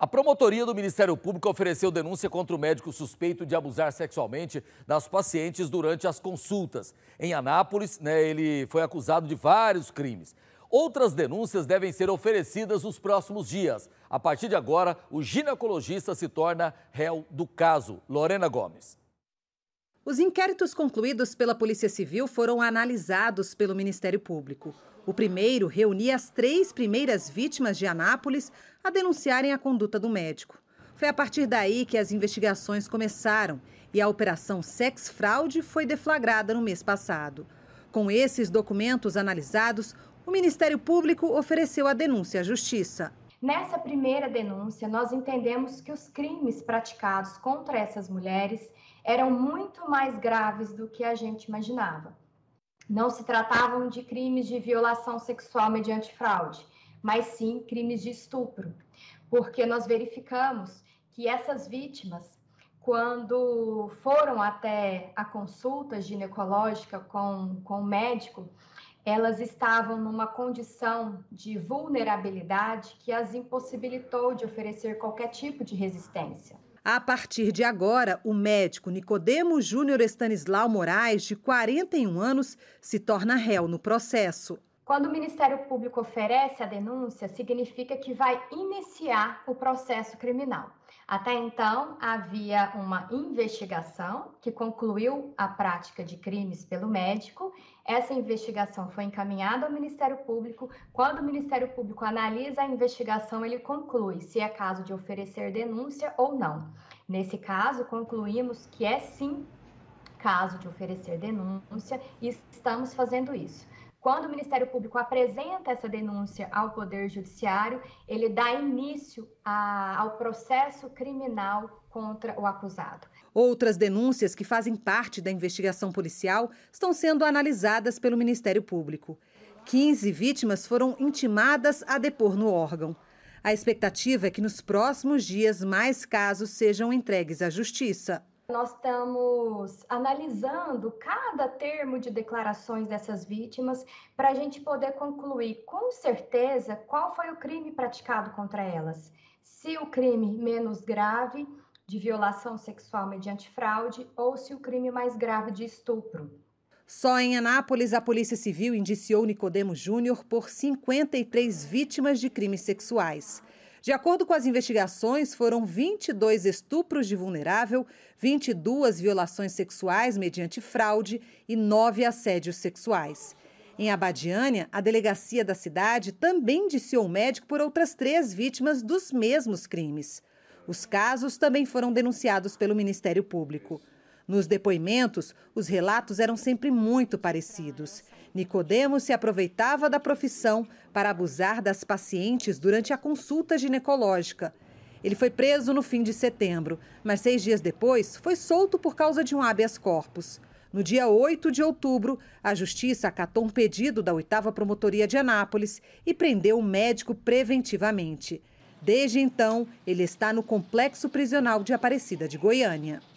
A promotoria do Ministério Público ofereceu denúncia contra o médico suspeito de abusar sexualmente das pacientes durante as consultas. Em Anápolis, né, ele foi acusado de vários crimes. Outras denúncias devem ser oferecidas nos próximos dias. A partir de agora, o ginecologista se torna réu do caso. Lorena Gomes. Os inquéritos concluídos pela Polícia Civil foram analisados pelo Ministério Público. O primeiro reunia as três primeiras vítimas de Anápolis a denunciarem a conduta do médico. Foi a partir daí que as investigações começaram e a Operação Sex Fraude foi deflagrada no mês passado. Com esses documentos analisados, o Ministério Público ofereceu a denúncia à Justiça. Nessa primeira denúncia, nós entendemos que os crimes praticados contra essas mulheres eram muito mais graves do que a gente imaginava não se tratavam de crimes de violação sexual mediante fraude, mas sim crimes de estupro, porque nós verificamos que essas vítimas, quando foram até a consulta ginecológica com, com o médico, elas estavam numa condição de vulnerabilidade que as impossibilitou de oferecer qualquer tipo de resistência. A partir de agora, o médico Nicodemo Júnior Estanislau Moraes, de 41 anos, se torna réu no processo. Quando o Ministério Público oferece a denúncia, significa que vai iniciar o processo criminal. Até então, havia uma investigação que concluiu a prática de crimes pelo médico. Essa investigação foi encaminhada ao Ministério Público. Quando o Ministério Público analisa a investigação, ele conclui se é caso de oferecer denúncia ou não. Nesse caso, concluímos que é sim caso de oferecer denúncia e estamos fazendo isso. Quando o Ministério Público apresenta essa denúncia ao Poder Judiciário, ele dá início a, ao processo criminal contra o acusado. Outras denúncias que fazem parte da investigação policial estão sendo analisadas pelo Ministério Público. 15 vítimas foram intimadas a depor no órgão. A expectativa é que nos próximos dias mais casos sejam entregues à Justiça. Nós estamos analisando cada termo de declarações dessas vítimas para a gente poder concluir com certeza qual foi o crime praticado contra elas. Se o crime menos grave de violação sexual mediante fraude ou se o crime mais grave de estupro. Só em Anápolis, a Polícia Civil indiciou Nicodemo Júnior por 53 vítimas de crimes sexuais. De acordo com as investigações, foram 22 estupros de vulnerável, 22 violações sexuais mediante fraude e 9 assédios sexuais. Em Abadiânia, a delegacia da cidade também indiciou o médico por outras três vítimas dos mesmos crimes. Os casos também foram denunciados pelo Ministério Público. Nos depoimentos, os relatos eram sempre muito parecidos. Nicodemos se aproveitava da profissão para abusar das pacientes durante a consulta ginecológica. Ele foi preso no fim de setembro, mas seis dias depois foi solto por causa de um habeas corpus. No dia 8 de outubro, a justiça acatou um pedido da oitava promotoria de Anápolis e prendeu o médico preventivamente. Desde então, ele está no complexo prisional de Aparecida de Goiânia.